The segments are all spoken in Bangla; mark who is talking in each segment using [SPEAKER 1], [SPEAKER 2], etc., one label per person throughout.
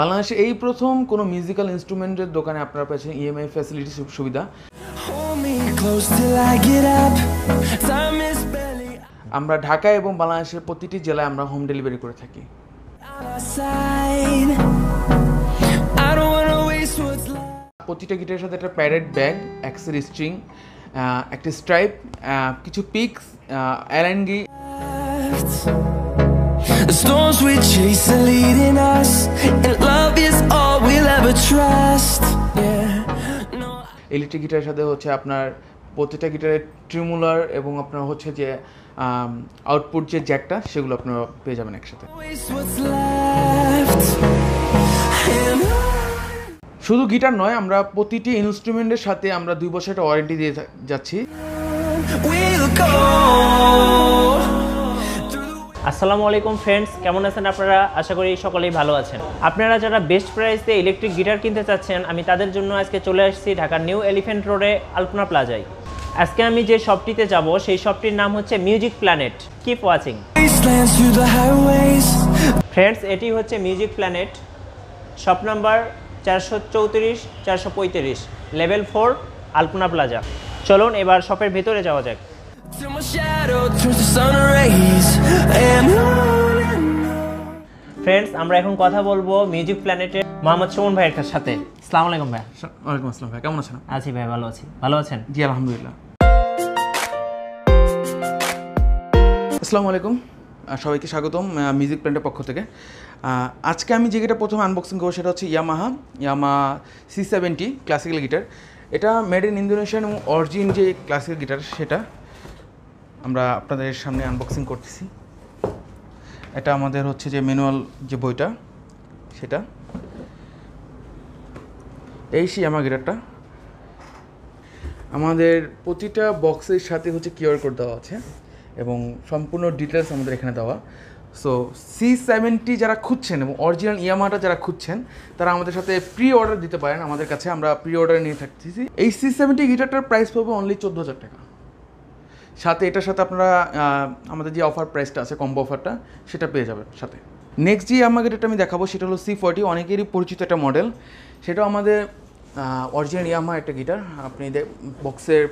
[SPEAKER 1] বাংলাদেশে এই প্রথম কোনো মিউজিক্যাল ইনস্ট্রুমেন্টের দোকানে আপনারা পাচ্ছেন ইএমআই ফ্যাসিলিটি সুবিধা আমরা ঢাকা এবং বাংলাদেশের প্রতিটি জেলায় আমরা হোম ডেলিভারি করে থাকি প্রতিটা গিটারের সাথে একটা প্যারেড ব্যাগ অ্যাক্সের স্ট্রিং একটি স্ট্রাইপ কিছু পিক্স অ্যারেঙ্গি The storms we chase are leading us And love is all we'll ever trust electric গিটারের সাথে হচ্ছে আপনার প্রতিটা গিটারের ট্রিমুলার এবং আপনার হচ্ছে যে আউটপুট যে জ্যাকটা সেগুলো আপনারা পেয়ে যাবেন একসাথে শুধু গিটার নয় আমরা প্রতিটি ইনস্ট্রুমেন্টের সাথে আমরা দুই বছর একটা ওয়ারেন্টি দিয়ে যাচ্ছি
[SPEAKER 2] আসসালামু আলাইকুম ফ্রেন্ডস কেমন আছেন আপনারা আশা করি সকলেই ভালো আছেন আপনারা যারা বেস্ট প্রাইস দিয়ে ইলেকট্রিক গিটার কিনতে চাচ্ছেন আমি তাদের জন্য আজকে চলে আসছি ঢাকার নিউ এলিফেন্ট রোডে আলপনা প্লাজায় আজকে আমি যে শপটিতে যাব সেই শপটির নাম হচ্ছে Music Planet keep watching friends এটি হচ্ছে মিউজিক প্ল্যানেট শপ নাম্বার চারশো চৌত্রিশ চারশো পঁয়ত্রিশ লেভেল ফোর আলপনা প্লাজা চলুন এবার শপের ভেতরে যাওয়া যাক ফ্রেন্ডস আমরা এখন কথা বলবো মিউজিক প্ল্যানেটের মোহাম্মদ সুমন একটার সাথে আসসালামু আলাইকুম ভাই ওয়ালাইকুম আসসালাম ভাই কেমন আছেন আছি ভাই ভালো
[SPEAKER 1] আছি ভালো আছেন জি আলহামদুলিল্লাহ আসসালামু আলাইকুম সবাইকে স্বাগতম মিউজিক প্ল্যানের পক্ষ থেকে আজকে আমি যে গিটার প্রথম আনবক্সিং করবো সেটা হচ্ছে Yamaha Yamaha C seventy classical guitar এটা মেড ইন ইন্দোনেশিয়ান এবং অরিজিন যে ক্লাসিক্যাল গিটার সেটা আমরা আপনাদের সামনে আনবক্সিং করতেছি এটা আমাদের হচ্ছে যে ম্যানুয়াল যে বইটা সেটা এই সি আমার গিটারটা আমাদের প্রতিটা বক্সের সাথে হচ্ছে কিওর কোড দেওয়া আছে এবং সম্পূর্ণ ডিটেলস আমাদের এখানে দেওয়া সো সি সেভেন্টি যারা খুঁজছেন এবং অরিজিনাল ইয়ামাটা যারা খুঁজছেন তারা আমাদের সাথে প্রি অর্ডার দিতে পারেন আমাদের কাছে আমরা প্রি অর্ডার নিয়ে থাকতেছি এই সি সেভেন্টি গিটারটার প্রাইস পাবো অনলি চোদ্দো হাজার টাকা সাথে এটার সাথে আপনারা আমাদের যে অফার প্রাইসটা আছে কম্বো অফারটা সেটা পেয়ে যাবেন সাথে নেক্সট যে আমাকে এটা আমি দেখাবো সেটা হলো সি ফর্টি অনেকেরই পরিচিত একটা মডেল সেটাও আমাদের অরিজিনাল ইয়ামা একটা গিটার আপনি বক্সের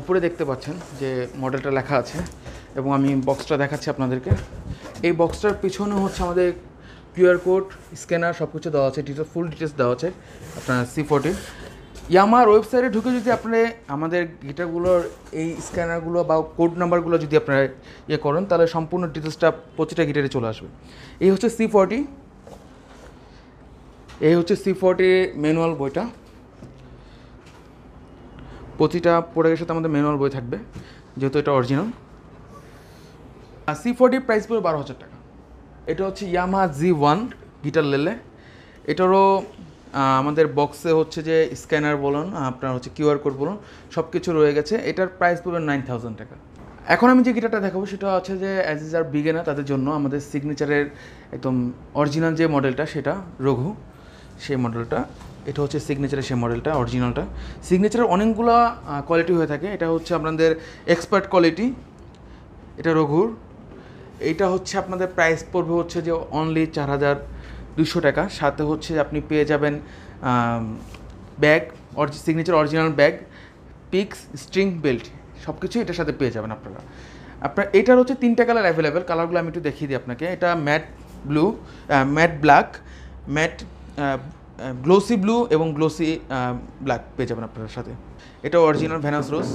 [SPEAKER 1] উপরে দেখতে পাচ্ছেন যে মডেলটা লেখা আছে এবং আমি বক্সটা দেখাচ্ছি আপনাদেরকে এই বক্সটার পিছনে হচ্ছে আমাদের কিউআর কোড স্ক্যানার সব কিছু দেওয়া আছে ডিটেলস ফুল ডিটেলস দেওয়া আছে আপনার সি ফোর্টির ইয়ামার ওয়েবসাইটে ঢুকে যদি আপনি আমাদের গিটারগুলোর এই স্ক্যানারগুলো বা কোড নাম্বারগুলো যদি আপনারা ইয়ে করেন তাহলে সম্পূর্ণ ডিটেলসটা প্রতিটা গিটারে চলে আসবে এই হচ্ছে সি ফর্টি এই হচ্ছে সি ফর্টি ম্যানুয়াল বইটা প্রতিটা প্রোডাক্টের সাথে আমাদের ম্যানুয়াল বই থাকবে যেহেতু এটা অরিজিনাল আর সি ফোরটি প্রাইস পড়বে বারো হাজার টাকা এটা হচ্ছে ইয়ামা জি ওয়ান গিটার লেলে এটারও আমাদের বক্সে হচ্ছে যে স্ক্যানার বলুন আপনার হচ্ছে কিউআর কোড বলুন সব কিছু রয়ে গেছে এটার প্রাইস পড়বে নাইন থাউজেন্ড টাকা এখন আমি যে গিটারটা দেখাবো সেটা হচ্ছে যে অ্যাজ ইজ আর বিগেনার তাদের জন্য আমাদের সিগনেচারের একদম অরিজিনাল যে মডেলটা সেটা রঘু সেই মডেলটা এটা হচ্ছে সিগনেচারের সেই মডেলটা অরিজিনালটা সিগনেচারের অনেকগুলো কোয়ালিটি হয়ে থাকে এটা হচ্ছে আপনাদের এক্সপার্ট কোয়ালিটি এটা রঘুর এটা হচ্ছে আপনাদের প্রাইস পড়বে হচ্ছে যে অনলি চার হাজার দুশো টাকা সাথে হচ্ছে আপনি পেয়ে যাবেন bag signature original bag picks string belt সব কিছু এটার সাথে পেয়ে যাবেন আপনারা আপনার এটার হচ্ছে তিনটা কালার অ্যাভেলেবেল কালারগুলো আমি একটু দেখিয়ে দিই আপনাকে এটা matte blue matte black matte glossy blue এবং গ্লোসি ব্ল্যাক পেয়ে যাবেন আপনার সাথে এটা অরিজিনাল ভ্যানাস রোজ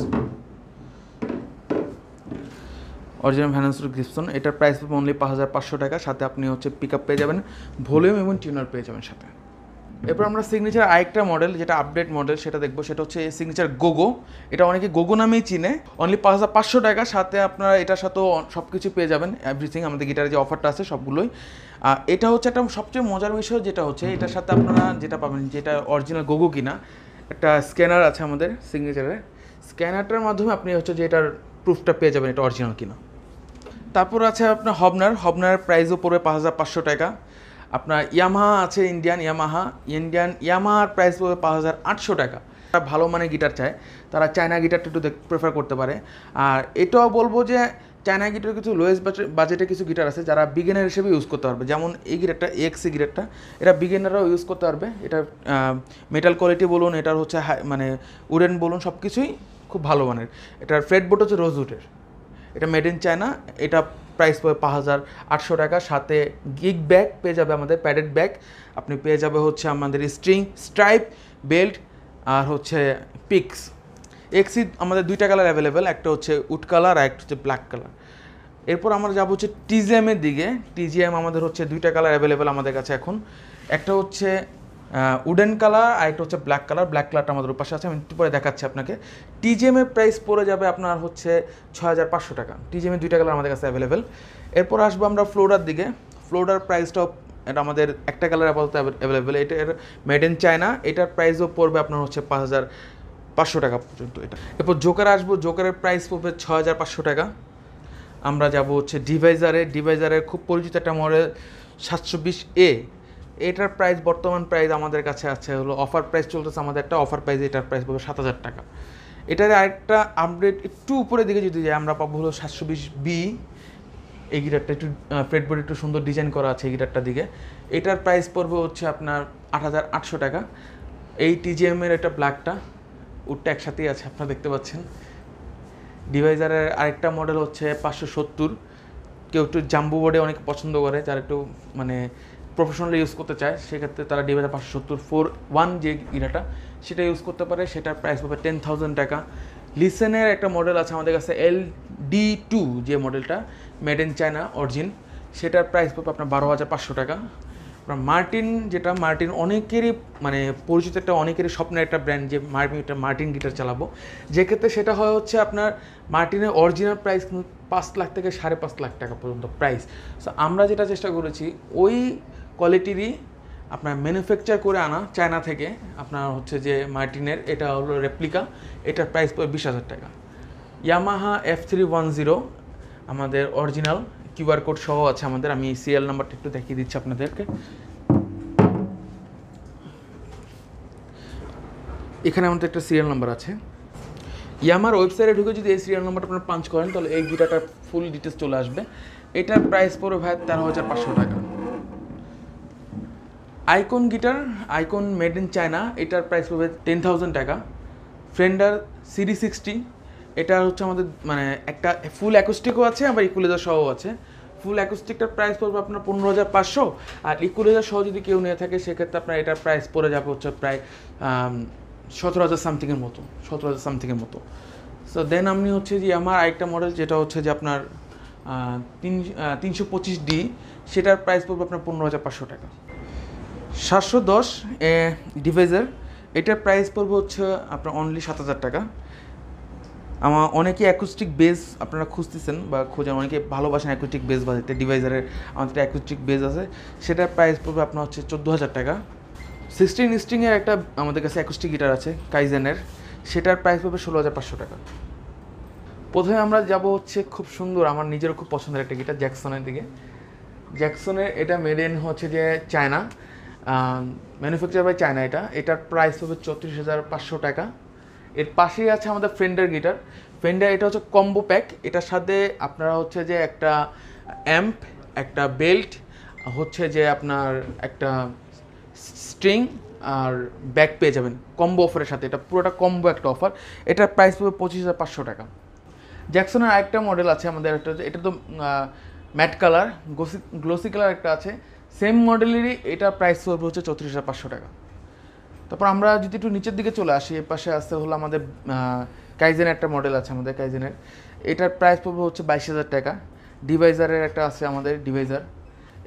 [SPEAKER 1] অরিজিনাল ভ্যানসুর গিপসন এটার প্রাইস পাবেন অনলি পাঁচ হাজার পাঁচশো টাকা সাথে আপনি হচ্ছে পিক আপ পেয়ে যাবেন ভলিউম এবং টিউনার পেয়ে যাবেন সাথে এরপর আমরা সিগনেচার আরেকটা মডেল যেটা আপডেট মডেল সেটা দেখবো সেটা হচ্ছে সিগনেচার গোগো এটা অনেকে গোগো নামেই চিনে অনলি পাঁচ হাজার পাঁচশো টাকা সাথে আপনারা এটার সাথেও সব কিছু পেয়ে যাবেন এভরিথিং আমাদের গিটারের যে অফারটা আছে সবগুলোই এটা হচ্ছে একটা সবচেয়ে মজার বিষয় যেটা হচ্ছে এটার সাথে আপনারা যেটা পাবেন যেটা অরিজিনাল গোগো কিনা একটা স্ক্যানার আছে আমাদের সিগনেচারের স্ক্যানারটার মাধ্যমে আপনি হচ্ছে যে এটার প্রুফটা পেয়ে যাবেন এটা অরিজিনাল কিনা তারপর আছে আপনার হবনার হবনার প্রাইসও পড়বে পাঁচ হাজার পাঁচশো টাকা আপনার ইয়ামাহা আছে ইন্ডিয়ান ইয়ামাহা ইন্ডিয়ান ইয়ামাহার প্রাইস পড়বে পাঁচ হাজার আটশো টাকা তারা ভালো মানে গিটার চায় তারা চায়না গিটারটা একটু প্রেফার করতে পারে আর এটাও বলবো যে চায়না গিটার কিছু লোয়েস্ট বাজেটে কিছু গিটার আছে যারা বিগিনার হিসেবে ইউজ করতে পারবে যেমন এই গিটারটা এক্সি গিটারটা এটা বিগিনাররাও ইউজ করতে পারবে এটা মেটাল কোয়ালিটি বলুন এটার হচ্ছে মানে উডেন বলুন সব কিছুই খুব ভালো মানের এটার ফ্রেড বোর্ড হচ্ছে রোজউডের এটা মেড ইন চায়না এটা প্রাইস পাবে পাঁচ হাজার আটশো টাকা সাথে গিগ ব্যাগ পেয়ে যাবে আমাদের প্যাডেড ব্যাগ আপনি পেয়ে যাবে হচ্ছে আমাদের স্ট্রিং স্ট্রাইপ বেল্ট আর হচ্ছে পিক্স এক্সি আমাদের দুইটা কালার অ্যাভেলেবেল একটা হচ্ছে উড কালার আর একটা হচ্ছে ব্ল্যাক কালার এরপর আমরা যাবো হচ্ছে টিজিএমের দিকে টিজিএম আমাদের হচ্ছে দুইটা কালার অ্যাভেলেবেল আমাদের কাছে এখন একটা হচ্ছে উডেন কালার আর একটা হচ্ছে ব্ল্যাক কালার ব্ল্যাক কালারটা আমাদের পাশে আছে আমি একটু পরে দেখাচ্ছি আপনাকে টিজিএমের প্রাইস পড়ে যাবে আপনার হচ্ছে ছয় হাজার পাঁচশো টাকা টিজিএমের দুইটা কালার আমাদের কাছে অ্যাভেলেবেল এরপর আসবো আমরা ফ্লোরার দিকে ফ্লোরার প্রাইসটাও এটা আমাদের একটা কালার আপাতত অ্যাভেলেবেল এটা মেড ইন চায়না এটার প্রাইসও পড়বে আপনার হচ্ছে পাঁচ হাজার পাঁচশো টাকা পর্যন্ত এটা এরপর জোকার আসবো জোকারের প্রাইস পড়বে ছ হাজার পাঁচশো টাকা আমরা যাব হচ্ছে ডিভাইজারে ডিভাইজারের খুব পরিচিত একটা মডেল সাতশো এ এটার প্রাইস বর্তমান প্রাইস আমাদের কাছে আছে হলো অফার প্রাইস চলতেছে আমাদের একটা অফার প্রাইস এটার প্রাইস পাবো সাত হাজার টাকা এটার আরেকটা আপডেট একটু উপরে দিকে যদি যাই আমরা পাবো হলো সাতশো বিশ বি এই গিটারটা একটু ফ্রেডবোর্ড একটু সুন্দর ডিজাইন করা আছে এই গিটারটার দিকে এটার প্রাইস পড়বে হচ্ছে আপনার আট হাজার আটশো টাকা এই টিজিএমের একটা ব্ল্যাকটা উডটা একসাথেই আছে আপনারা দেখতে পাচ্ছেন ডিভাইজারের আরেকটা মডেল হচ্ছে পাঁচশো সত্তর কেউ একটু জাম্বু বোর্ডে অনেক পছন্দ করে যারা একটু মানে প্রফেশনালি ইউজ করতে চায় সেক্ষেত্রে তারা ডিভাইস পাঁচশো সত্তর ফোর ওয়ান যে ইরাটা সেটা ইউজ করতে পারে সেটার প্রাইস পাবে টেন থাউজেন্ড টাকা লিসেনের একটা মডেল আছে আমাদের কাছে এল ডি টু যে মডেলটা মেড ইন চায়না অরিজিন সেটার প্রাইস পাবে আপনার বারো হাজার পাঁচশো টাকা আপনার মার্টিন যেটা মার্টিন অনেকেরই মানে পরিচিত একটা অনেকেরই স্বপ্নের একটা ব্র্যান্ড যে মার্টিন একটা মার্টিন গিটার চালাবো যেক্ষেত্রে সেটা হয় হচ্ছে আপনার মার্টিনের অরিজিনাল প্রাইস পাঁচ লাখ থেকে সাড়ে পাঁচ লাখ টাকা পর্যন্ত প্রাইস সো আমরা যেটা চেষ্টা করেছি ওই কোয়ালিটিরই আপনার ম্যানুফ্যাকচার করে আনা চায়না থেকে আপনার হচ্ছে যে মার্টিনের এটা হলো রেপ্লিকা এটার প্রাইস পড়ে বিশ হাজার টাকা Yamaha F three one zero আমাদের অরিজিনাল কিউআর কোড সহ আছে আমাদের আমি সিরিয়াল নাম্বারটা একটু দেখিয়ে দিচ্ছি আপনাদেরকে এখানে আমাদের একটা সিরিয়াল নাম্বার আছে ইয়ামার ওয়েবসাইটে ঢুকে যদি এই সিরিয়াল নাম্বারটা আপনার পাঞ্চ করেন তাহলে এই গিটারটার ফুল ডিটেলস চলে আসবে এটার প্রাইস পড়বে ভাই তেরো হাজার পাঁচশো টাকা icon guitar icon made in China এটার প্রাইস পড়বে টেন থাউজেন্ড টাকা ফ্রেন্ডার সিডি সিক্সটি এটা হচ্ছে আমাদের মানে একটা ফুল অ্যাকোস্টিকও আছে আবার ইকুলেজার সহ আছে ফুল অ্যাকোস্টিকটার প্রাইস পড়বে আপনার পনেরো হাজার পাঁচশো আর ইকুলেজার সহ যদি কেউ নিয়ে থাকে সেক্ষেত্রে আপনার এটার প্রাইস পড়ে যাবে হচ্ছে প্রায় সতেরো হাজার সামথিংয়ের মতো সতেরো হাজার সামথিংয়ের মতো সো দেন আপনি হচ্ছে যে আমার আরেকটা মডেল যেটা হচ্ছে যে আপনার তিন তিনশো পঁচিশ ডি সেটার প্রাইস পড়বে আপনার পনেরো হাজার পাঁচশো টাকা সাতশো দশ ডিভাইজার এটার প্রাইস পড়বে হচ্ছে আপনার অনলি সাত হাজার টাকা আমার অনেকে অ্যাকুস্টিক বেস আপনারা খুঁজতেছেন বা খোঁজেন অনেকে ভালোবাসেন অ্যাকুস্টিক বেস বাজাতে ডিভাইজারের আমাদের অ্যাকুস্টিক বেস আছে সেটার প্রাইস পড়বে আপনার হচ্ছে চোদ্দো হাজার টাকা সিক্সটিন স্ট্রিংয়ের একটা আমাদের কাছে অ্যাকুস্টিক গিটার আছে কাইজেনের সেটার প্রাইস পড়বে ষোলো হাজার পাঁচশো টাকা প্রথমে আমরা যাব হচ্ছে খুব সুন্দর আমার নিজেরও খুব পছন্দের একটা গিটার জ্যাকসনের দিকে জ্যাকসনের এটা মেডেন হচ্ছে যে চায়না ম্যানুফ্যাকচার বাই চায়না এটা এটার প্রাইস হবে চৌত্রিশ হাজার পাঁচশো টাকা এর পাশেই আছে আমাদের ফেন্ডার গিটার ফেন্ডার এটা হচ্ছে কম্বো প্যাক এটার সাথে আপনারা হচ্ছে যে একটা অ্যাম্প একটা বেল্ট হচ্ছে যে আপনার একটা স্ট্রিং আর ব্যাগ পেয়ে যাবেন কম্বো অফারের সাথে এটা পুরোটা কম্বো একটা অফার এটার প্রাইস হবে পঁচিশ হাজার পাঁচশো টাকা জ্যাকসনের আরেকটা মডেল আছে আমাদের একটা এটা তো matte colour glossy glossy colour একটা আছে সেম মডেলেরই এটা প্রাইস পড়বে হচ্ছে চৌত্রিশ হাজার পাঁচশো টাকা তারপর আমরা যদি একটু নিচের দিকে চলে আসি এর পাশে আসতে হলো আমাদের কাইজেনের একটা মডেল আছে আমাদের কাইজেনের এটার প্রাইস পড়বে হচ্ছে বাইশ হাজার টাকা ডিভাইজারের একটা আছে আমাদের ডিভাইজার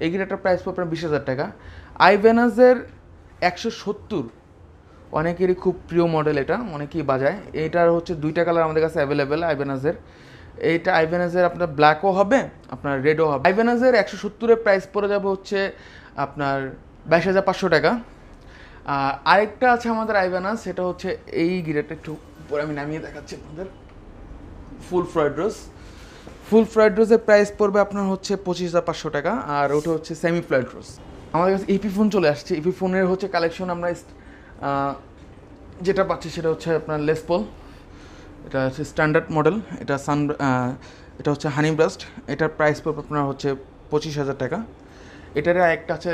[SPEAKER 1] এগুলো একটা প্রাইস পড়বে বিশ হাজার টাকা আইভেনাসের একশো সত্তর অনেকেরই খুব প্রিয় মডেল এটা অনেকেই বাজায় এটার হচ্ছে দুইটা কালার আমাদের কাছে অ্যাভেলেবেল আইভেনাসের এইটা আইভেনাজের আপনার ব্ল্যাকও হবে আপনার রেডও হবে আইভেনাজের একশো সত্তরের প্রাইস পড়ে যাবে হচ্ছে আপনার বাইশ হাজার পাঁচশো টাকা আর আরেকটা আছে আমাদের আইভেনাজ সেটা হচ্ছে এই গিরেটা একটু উপরে আমি নামিয়ে দেখাচ্ছি আপনাদের full Floyd rose full Floyd রোজের প্রাইস পড়বে আপনার হচ্ছে পঁচিশ হাজার পাঁচশো টাকা আর ওটা হচ্ছে সেমি ফ্রয়েড রোজ আমাদের কাছে ইপি e ফোন চলে আসছে ইপি e ফোনের হচ্ছে কালেকশন আমরা যেটা পাচ্ছি সেটা হচ্ছে আপনার লেসপোল এটা হচ্ছে স্ট্যান্ডার্ড মডেল এটা সান এটা হচ্ছে হানি ব্রাস্ট এটার প্রাইস পড়বে আপনার হচ্ছে পঁচিশ হাজার টাকা এটার একটা আছে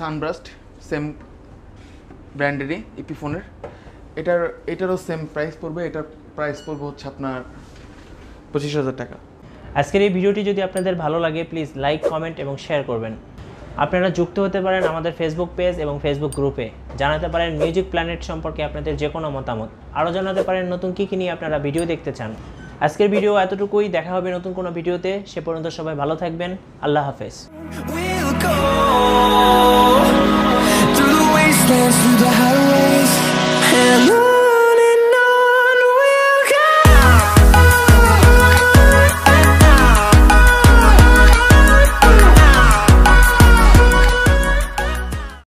[SPEAKER 1] সানব্রাস্ট সেম ব্র্যান্ডেরই ফোনের এটার এটারও সেম প্রাইস পড়বে এটার প্রাইস পড়বে হচ্ছে আপনার পঁচিশ হাজার টাকা
[SPEAKER 2] আজকের এই ভিডিওটি যদি আপনাদের ভালো লাগে প্লিজ লাইক কমেন্ট এবং শেয়ার করবেন আপনারা যুক্ত হতে পারেন আমাদের ফেসবুক পেজ এবং ফেসবুক গ্রুপে জানাতে পারেন মিউজিক প্ল্যানেট সম্পর্কে আপনাদের যে কোনো মতামত আরও জানাতে পারেন নতুন কী কী নিয়ে আপনারা ভিডিও দেখতে চান আজকের ভিডিও এতটুকুই দেখা হবে নতুন কোনো ভিডিওতে সে পর্যন্ত সবাই ভালো থাকবেন আল্লাহ হাফেজ